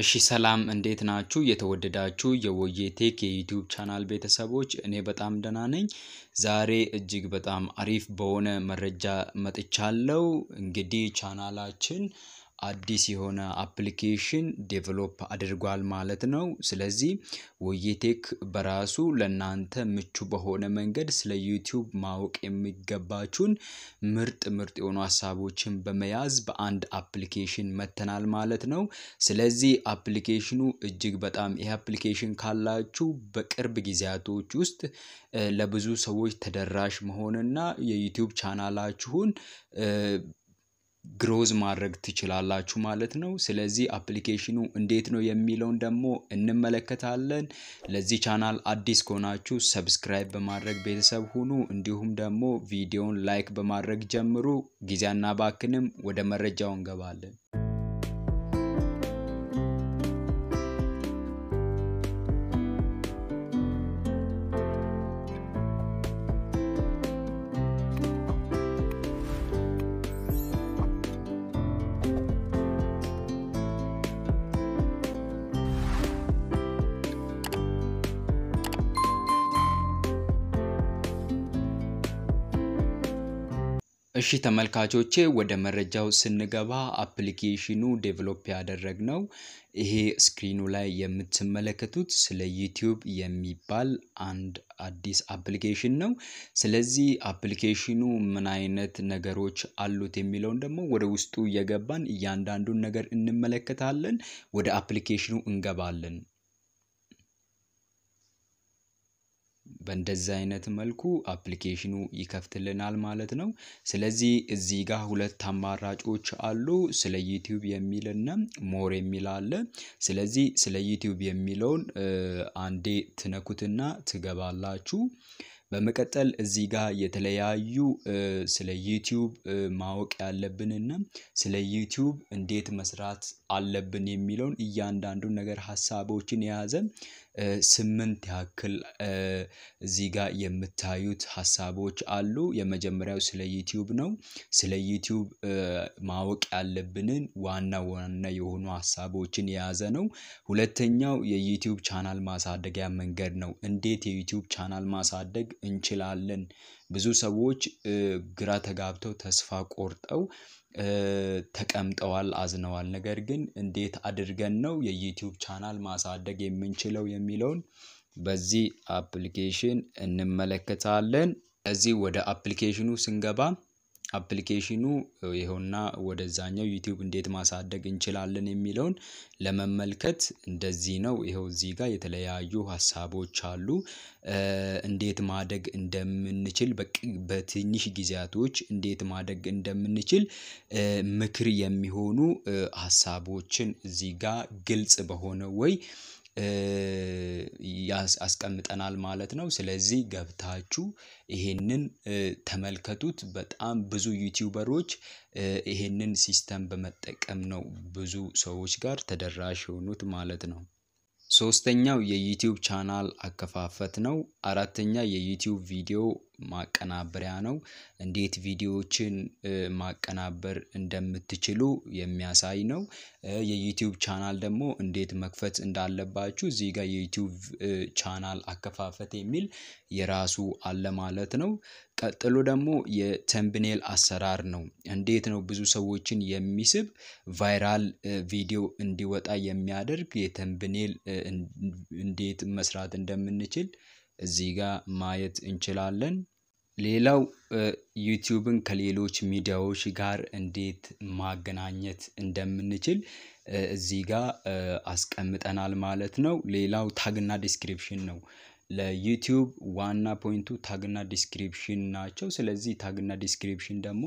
እሺ ሰላም እንዴት ናችሁ? የተወደዳችሁ የወዬ ቴክ የዩቲዩብ ቻናል ቤተሰቦች እኔ በጣም ደህና ነኝ። ዛሬ እጅግ በጣም አሪፍ በሆነ መረጃ መጥቻለሁ። እንግዲህ ቻናላችን አዲስ የሆነ አፕሊኬሽን ዴቨሎፕ አድርጓል ማለት ነው። ስለዚህ ወይቴክ በራሱ ለእናንተ ምቹ በሆነ መንገድ ስለ ዩቲዩብ ማወቅ የሚገባችሁን ምርጥ ምርጥ የሆኑ ሀሳቦችን በመያዝ በአንድ አፕሊኬሽን መተናል ማለት ነው። ስለዚህ አፕሊኬሽኑ እጅግ በጣም ይህ አፕሊኬሽን ካላችሁ በቅርብ ጊዜያቶች ውስጥ ለብዙ ሰዎች ተደራሽ መሆንና የዩቲዩብ ቻናላችሁን ግሮዝ ማድረግ ትችላላችሁ ማለት ነው። ስለዚህ አፕሊኬሽኑ እንዴት ነው የሚለውን ደግሞ እንመለከታለን። ለዚህ ቻናል አዲስ ከሆናችሁ ሰብስክራይብ በማድረግ ቤተሰብ ሁኑ። እንዲሁም ደግሞ ቪዲዮን ላይክ በማድረግ ጀምሩ። ጊዜ አናባክንም፣ ወደ መረጃው እንገባለን። እሺ ተመልካቾቼ ወደ መረጃው ስንገባ አፕሊኬሽኑ ዴቨሎፕ ያደረግ ነው። ይሄ ስክሪኑ ላይ የምትመለከቱት ስለ ዩቲዩብ የሚባል አንድ አዲስ አፕሊኬሽን ነው። ስለዚህ አፕሊኬሽኑ ምን አይነት ነገሮች አሉት የሚለውን ደግሞ ወደ ውስጡ እየገባን እያንዳንዱን ነገር እንመለከታለን። ወደ አፕሊኬሽኑ እንገባለን። በእንደዚህ አይነት መልኩ አፕሊኬሽኑ ይከፍትልናል ማለት ነው። ስለዚህ እዚህ ጋር ሁለት አማራጮች አሉ። ስለ ዩቲዩብ የሚልና ሞር የሚል አለ። ስለዚህ ስለ ዩቲዩብ የሚለውን አንዴ ትነኩትና ትገባላችሁ። በመቀጠል እዚህ ጋር የተለያዩ ስለ ዩቲዩብ ማወቅ ያለብንና ስለ ዩቲዩብ እንዴት መስራት አለብን የሚለውን እያንዳንዱን ነገር ሀሳቦችን የያዘ ስምንት ያክል እዚህ ጋር የምታዩት ሀሳቦች አሉ። የመጀመሪያው ስለ ዩቲዩብ ነው። ስለ ዩቲዩብ ማወቅ ያለብንን ዋና ዋና የሆኑ ሀሳቦችን የያዘ ነው። ሁለተኛው የዩቲዩብ ቻናል ማሳደጊያ መንገድ ነው። እንዴት የዩቲዩብ ቻናል ማሳደግ እንችላለን። ብዙ ሰዎች ግራ ተጋብተው ተስፋ ቆርጠው ተቀምጠዋል አዝነዋል ነገር ግን እንዴት አድርገን ነው የዩቲዩብ ቻናል ማሳደግ የምንችለው የሚለውን በዚህ አፕሊኬሽን እንመለከታለን። እዚህ ወደ አፕሊኬሽኑ ስንገባ አፕሊኬሽኑ ይኸውና ወደዛኛው ዩቲዩብ እንዴት ማሳደግ እንችላለን የሚለውን ለመመልከት እንደዚህ ነው። ይኸው እዚህ ጋር የተለያዩ ሀሳቦች አሉ። እንዴት ማደግ እንደምንችል በትንሽ ጊዜያቶች እንዴት ማደግ እንደምንችል ምክር የሚሆኑ ሀሳቦችን እዚህ ጋር ግልጽ በሆነ ወይ ያስቀምጠናል ማለት ነው። ስለዚህ ገብታችሁ ይሄንን ተመልከቱት። በጣም ብዙ ዩቲዩበሮች ይሄንን ሲስተም በመጠቀም ነው ብዙ ሰዎች ጋር ተደራሽ የሆኑት ማለት ነው። ሶስተኛው የዩቲዩብ ቻናል አከፋፈት ነው። አራተኛ የዩቲዩብ ቪዲዮ ማቀናበሪያ ነው። እንዴት ቪዲዮዎችን ማቀናበር እንደምትችሉ የሚያሳይ ነው። የዩቲዩብ ቻናል ደግሞ እንዴት መክፈት እንዳለባችሁ እዚህ ጋር የዩቲዩብ ቻናል አከፋፈት የሚል የራሱ አለ ማለት ነው። ቀጥሎ ደግሞ የተምብኔል አሰራር ነው። እንዴት ነው ብዙ ሰዎችን የሚስብ ቫይራል ቪዲዮ እንዲወጣ የሚያደርግ የተምብኔል እንዴት መስራት እንደምንችል እዚህ ጋር ማየት እንችላለን። ሌላው ዩቲዩብን ከሌሎች ሚዲያዎች ጋር እንዴት ማገናኘት እንደምንችል እዚህ ጋር አስቀምጠናል ማለት ነው። ሌላው ታግና ዲስክሪፕሽን ነው። ለዩቲዩብ ዋና ፖይንቱ ታግና ዲስክሪፕሽን ናቸው። ስለዚህ ታግና ዲስክሪፕሽን ደግሞ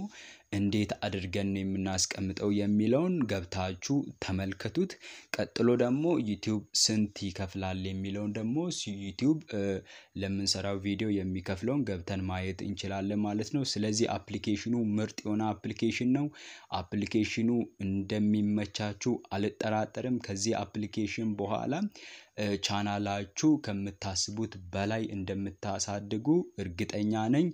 እንዴት አድርገን የምናስቀምጠው የሚለውን ገብታችሁ ተመልከቱት። ቀጥሎ ደግሞ ዩቲዩብ ስንት ይከፍላል የሚለውን ደግሞ ዩቲዩብ ለምንሰራው ቪዲዮ የሚከፍለውን ገብተን ማየት እንችላለን ማለት ነው። ስለዚህ አፕሊኬሽኑ ምርጥ የሆነ አፕሊኬሽን ነው። አፕሊኬሽኑ እንደሚመቻችሁ አልጠራጠርም። ከዚህ አፕሊኬሽን በኋላ ቻናላችሁ ከምታስቡት በላይ እንደምታሳድጉ እርግጠኛ ነኝ።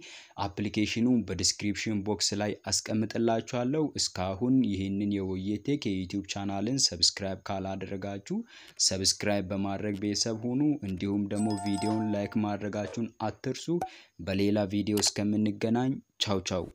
አፕሊኬሽኑ በዲስክሪፕሽን ቦክስ ላይ አስቀ አስቀምጥላችኋለሁ። እስካሁን ይህንን የወዬ ቴክ የዩቲዩብ ቻናልን ሰብስክራይብ ካላደረጋችሁ ሰብስክራይብ በማድረግ ቤተሰብ ሁኑ። እንዲሁም ደግሞ ቪዲዮውን ላይክ ማድረጋችሁን አትርሱ። በሌላ ቪዲዮ እስከምንገናኝ ቻው ቻው።